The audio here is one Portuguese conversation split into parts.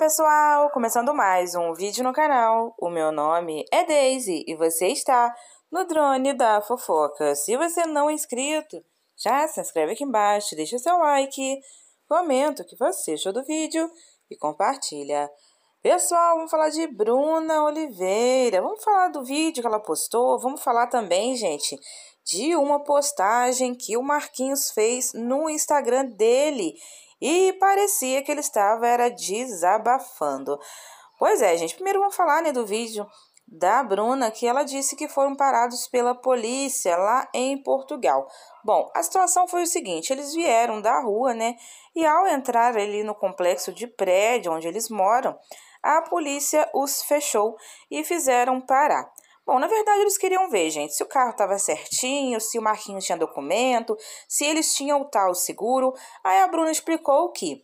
pessoal! Começando mais um vídeo no canal. O meu nome é Daisy e você está no Drone da Fofoca. Se você não é inscrito, já se inscreve aqui embaixo, deixa seu like, comenta o que você achou do vídeo e compartilha. Pessoal, vamos falar de Bruna Oliveira, vamos falar do vídeo que ela postou, vamos falar também, gente, de uma postagem que o Marquinhos fez no Instagram dele e parecia que ele estava era desabafando. Pois é, gente, primeiro vamos falar né, do vídeo da Bruna, que ela disse que foram parados pela polícia lá em Portugal. Bom, a situação foi o seguinte, eles vieram da rua, né, e ao entrar ali no complexo de prédio onde eles moram, a polícia os fechou e fizeram parar. Bom, na verdade eles queriam ver, gente, se o carro estava certinho, se o Marquinhos tinha documento, se eles tinham o tal seguro. Aí a Bruna explicou que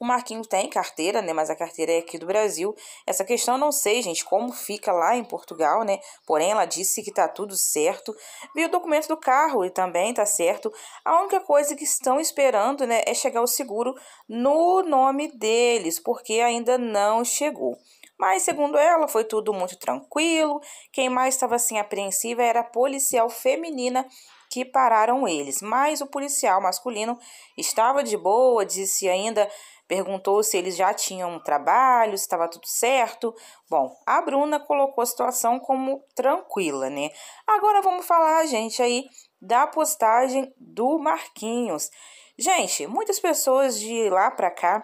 o Marquinhos tem carteira, né? Mas a carteira é aqui do Brasil. Essa questão não sei, gente, como fica lá em Portugal, né? Porém, ela disse que tá tudo certo. Viu o documento do carro e também tá certo. A única coisa que estão esperando, né, é chegar o seguro no nome deles, porque ainda não chegou. Mas, segundo ela, foi tudo muito tranquilo. Quem mais estava assim apreensiva era a policial feminina que pararam eles. Mas o policial masculino estava de boa, disse ainda perguntou se eles já tinham um trabalho, se estava tudo certo. Bom, a Bruna colocou a situação como tranquila, né? Agora vamos falar, gente, aí da postagem do Marquinhos. Gente, muitas pessoas de lá para cá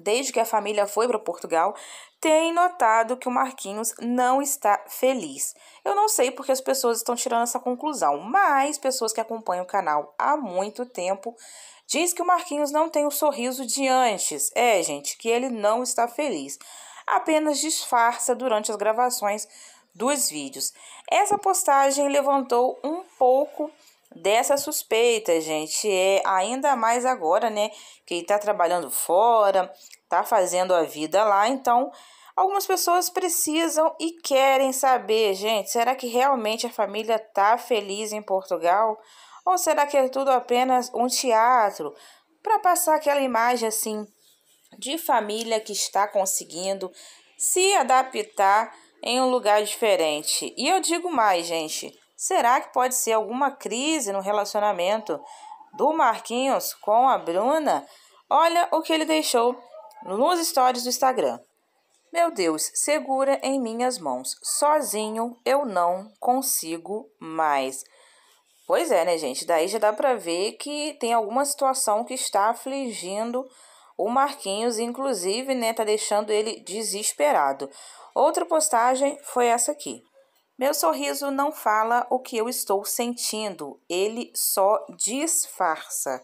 desde que a família foi para Portugal, tem notado que o Marquinhos não está feliz. Eu não sei porque as pessoas estão tirando essa conclusão, mas pessoas que acompanham o canal há muito tempo diz que o Marquinhos não tem o sorriso de antes. É, gente, que ele não está feliz. Apenas disfarça durante as gravações dos vídeos. Essa postagem levantou um pouco dessa suspeita, gente. É ainda mais agora, né? Que ele tá trabalhando fora, está fazendo a vida lá, então algumas pessoas precisam e querem saber, gente, será que realmente a família está feliz em Portugal? Ou será que é tudo apenas um teatro para passar aquela imagem assim de família que está conseguindo se adaptar em um lugar diferente? E eu digo mais, gente, será que pode ser alguma crise no relacionamento do Marquinhos com a Bruna? Olha o que ele deixou nos stories do Instagram. Meu Deus, segura em minhas mãos. Sozinho eu não consigo mais. Pois é, né, gente? Daí já dá para ver que tem alguma situação que está afligindo o Marquinhos, inclusive, né, tá deixando ele desesperado. Outra postagem foi essa aqui. Meu sorriso não fala o que eu estou sentindo, ele só disfarça.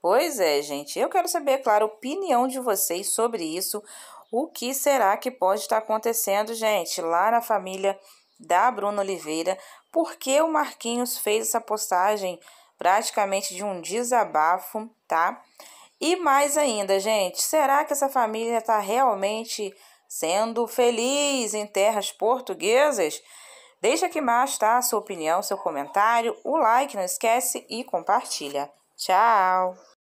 Pois é, gente. Eu quero saber, é claro, a opinião de vocês sobre isso. O que será que pode estar acontecendo, gente, lá na família da Bruna Oliveira? Por que o Marquinhos fez essa postagem praticamente de um desabafo, tá? E mais ainda, gente, será que essa família está realmente sendo feliz em terras portuguesas? Deixa aqui embaixo, tá? A sua opinião, seu comentário, o like, não esquece e compartilha. Tchau!